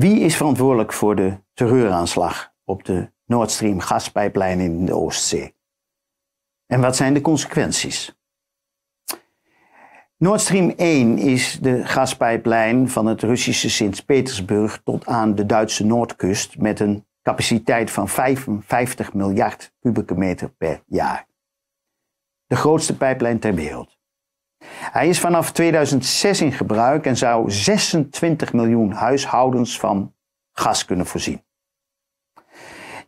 Wie is verantwoordelijk voor de terreuraanslag op de Nord Stream gaspijplijn in de Oostzee? En wat zijn de consequenties? Nord Stream 1 is de gaspijplijn van het Russische Sint-Petersburg tot aan de Duitse noordkust met een capaciteit van 55 miljard kubieke meter per jaar. De grootste pijplijn ter wereld. Hij is vanaf 2006 in gebruik en zou 26 miljoen huishoudens van gas kunnen voorzien.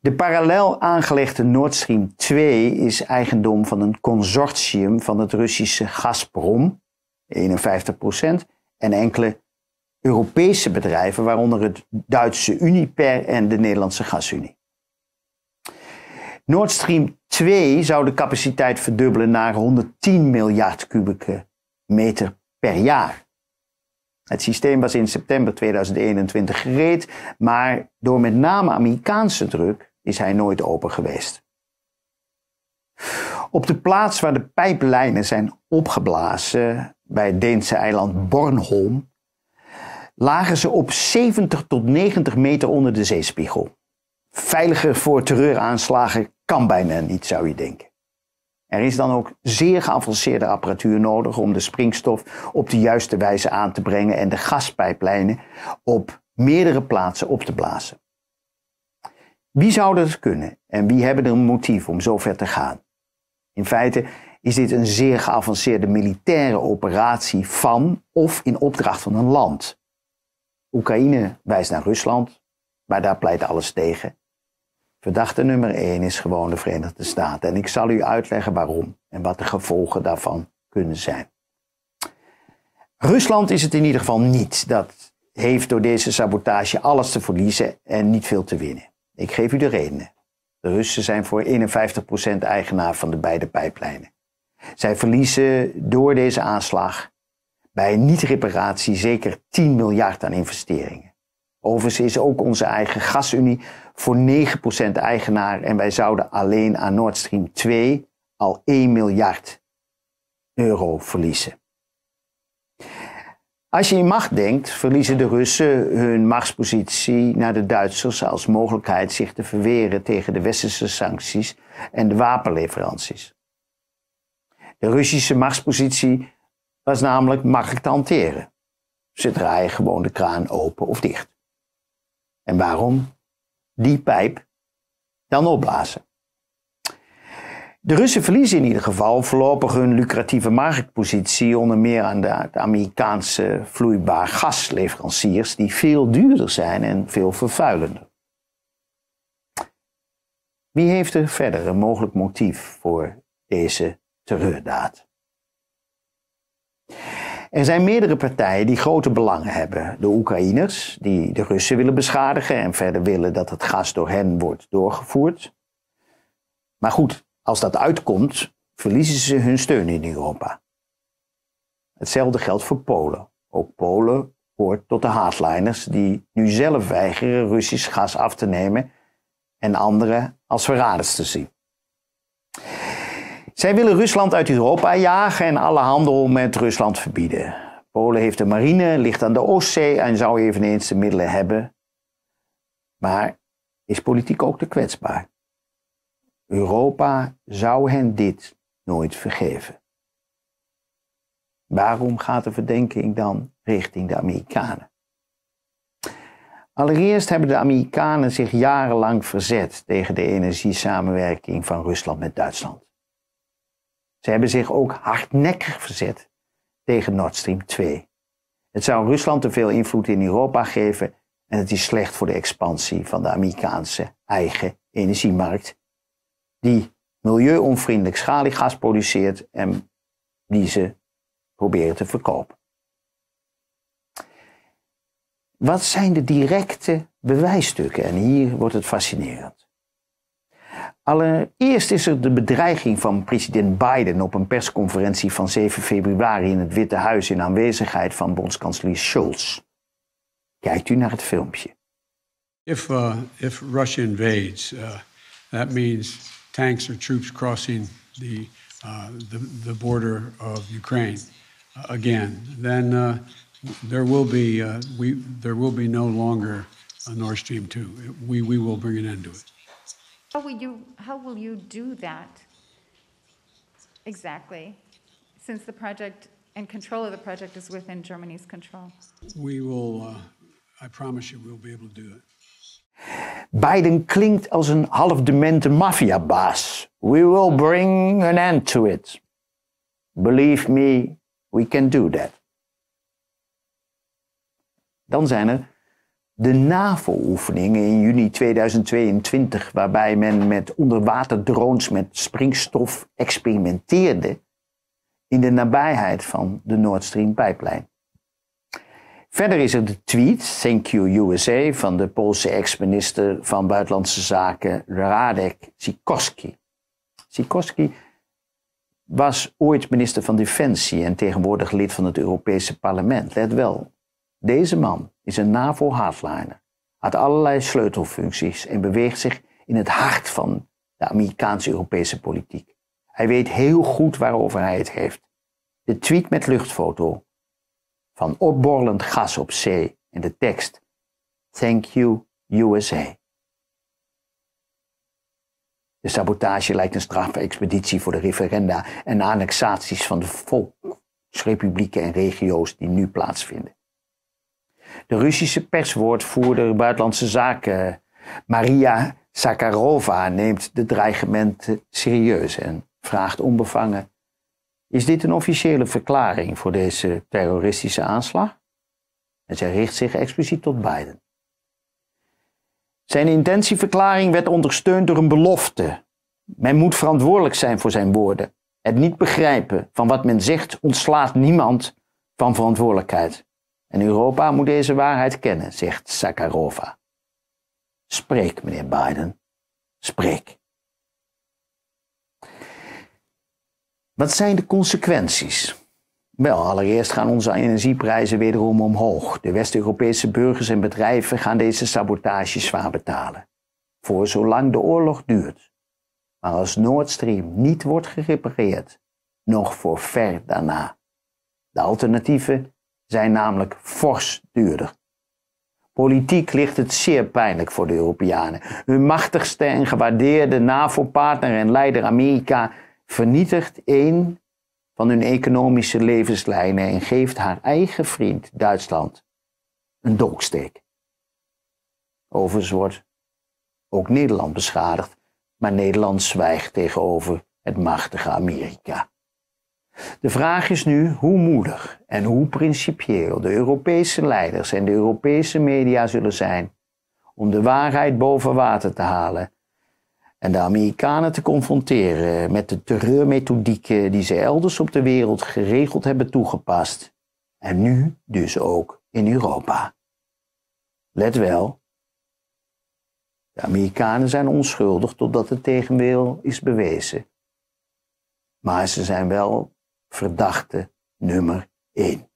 De parallel aangelegde Nord Stream 2 is eigendom van een consortium van het Russische Gazprom, 51%, en enkele Europese bedrijven, waaronder het Duitse Uniper en de Nederlandse Gasunie. Nord Stream 2 zou de capaciteit verdubbelen naar 110 miljard kubieke meter per jaar. Het systeem was in september 2021 gereed, maar door met name Amerikaanse druk is hij nooit open geweest. Op de plaats waar de pijplijnen zijn opgeblazen, bij het Deense eiland Bornholm, lagen ze op 70 tot 90 meter onder de zeespiegel. Veiliger voor terreuraanslagen kan bijna niet, zou je denken. Er is dan ook zeer geavanceerde apparatuur nodig om de springstof op de juiste wijze aan te brengen en de gaspijplijnen op meerdere plaatsen op te blazen. Wie zou dat kunnen en wie hebben er een motief om zo ver te gaan? In feite is dit een zeer geavanceerde militaire operatie van of in opdracht van een land. Oekraïne wijst naar Rusland, maar daar pleit alles tegen. Verdachte nummer één is gewoon de Verenigde Staten. En ik zal u uitleggen waarom en wat de gevolgen daarvan kunnen zijn. Rusland is het in ieder geval niet. Dat heeft door deze sabotage alles te verliezen en niet veel te winnen. Ik geef u de redenen. De Russen zijn voor 51% eigenaar van de beide pijplijnen. Zij verliezen door deze aanslag bij niet-reparatie zeker 10 miljard aan investeringen. Overigens is ook onze eigen gasunie voor 9% eigenaar en wij zouden alleen aan Nord Stream 2 al 1 miljard euro verliezen. Als je in macht denkt, verliezen de Russen hun machtspositie naar de Duitsers als mogelijkheid zich te verweren tegen de westerse sancties en de wapenleveranties. De Russische machtspositie was namelijk makkelijk te hanteren. Ze draaien gewoon de kraan open of dicht. En waarom die pijp dan opblazen? De Russen verliezen in ieder geval voorlopig hun lucratieve marktpositie, onder meer aan de Amerikaanse vloeibaar gasleveranciers, die veel duurder zijn en veel vervuilender. Wie heeft er verder een mogelijk motief voor deze terreurdaad? Er zijn meerdere partijen die grote belangen hebben. De Oekraïners, die de Russen willen beschadigen en verder willen dat het gas door hen wordt doorgevoerd. Maar goed, als dat uitkomt, verliezen ze hun steun in Europa. Hetzelfde geldt voor Polen. Ook Polen hoort tot de hardliners die nu zelf weigeren Russisch gas af te nemen en anderen als verraders te zien. Zij willen Rusland uit Europa jagen en alle handel met Rusland verbieden. Polen heeft een marine, ligt aan de Oostzee en zou eveneens de middelen hebben. Maar is politiek ook te kwetsbaar? Europa zou hen dit nooit vergeven. Waarom gaat de verdenking dan richting de Amerikanen? Allereerst hebben de Amerikanen zich jarenlang verzet tegen de energiesamenwerking van Rusland met Duitsland. Ze hebben zich ook hardnekkig verzet tegen Nord Stream 2. Het zou Rusland te veel invloed in Europa geven en het is slecht voor de expansie van de Amerikaanse eigen energiemarkt, die milieuonvriendelijk schaliegas produceert en die ze proberen te verkopen. Wat zijn de directe bewijsstukken? En hier wordt het fascinerend. Allereerst is er de bedreiging van president Biden op een persconferentie van 7 februari in het Witte Huis in aanwezigheid van bondskanselier Scholz. Kijkt u naar het filmpje. If, uh, if Russia invades, uh, that means tanks or troops crossing the, uh, the, the border of Ukraine uh, again. Then uh, there will be we there will be no longer a Nord Stream 2. We we will bring an end to it. How will you, how will you do that? Exactly, since the project and control of the project is within Germany's control. We will, uh, I promise you, we'll be able to do it. Biden klinkt als een half demente maffiabaas. We will bring an end to it. Believe me, we can do that. Dan zijn er de NAVO-oefeningen in juni 2022, waarbij men met onderwaterdrones met springstof experimenteerde in de nabijheid van de Nord Stream pijplijn. Verder is er de tweet, thank you USA, van de Poolse ex-minister van Buitenlandse Zaken Radek Sikorski. Sikorski was ooit minister van Defensie en tegenwoordig lid van het Europese parlement. Let wel, deze man is een NAVO-hardliner, had allerlei sleutelfuncties en beweegt zich in het hart van de amerikaanse europese politiek. Hij weet heel goed waarover hij het heeft. De tweet met luchtfoto van opborrelend gas op zee en de tekst Thank you, USA. De sabotage lijkt een strafexpeditie voor de referenda en annexaties van de volksrepublieken en regio's die nu plaatsvinden. De Russische perswoordvoerder Buitenlandse Zaken Maria Sakharova neemt de dreigementen serieus en vraagt onbevangen: Is dit een officiële verklaring voor deze terroristische aanslag? En zij richt zich expliciet tot Biden. Zijn intentieverklaring werd ondersteund door een belofte. Men moet verantwoordelijk zijn voor zijn woorden. Het niet begrijpen van wat men zegt ontslaat niemand van verantwoordelijkheid. En Europa moet deze waarheid kennen, zegt Sakharova. Spreek, meneer Biden. Spreek. Wat zijn de consequenties? Wel, allereerst gaan onze energieprijzen wederom omhoog. De West-Europese burgers en bedrijven gaan deze sabotage zwaar betalen. Voor zolang de oorlog duurt. Maar als Nord Stream niet wordt gerepareerd, nog voor ver daarna. De alternatieven zijn namelijk fors duurder. Politiek ligt het zeer pijnlijk voor de Europeanen. Hun machtigste en gewaardeerde NAVO-partner en leider Amerika vernietigt één van hun economische levenslijnen en geeft haar eigen vriend Duitsland een dolksteek. Overigens wordt ook Nederland beschadigd, maar Nederland zwijgt tegenover het machtige Amerika. De vraag is nu hoe moedig en hoe principieel de Europese leiders en de Europese media zullen zijn om de waarheid boven water te halen en de Amerikanen te confronteren met de terreurmethodieken die ze elders op de wereld geregeld hebben toegepast en nu dus ook in Europa. Let wel, de Amerikanen zijn onschuldig totdat het tegenwil is bewezen. Maar ze zijn wel verdachte nummer 1.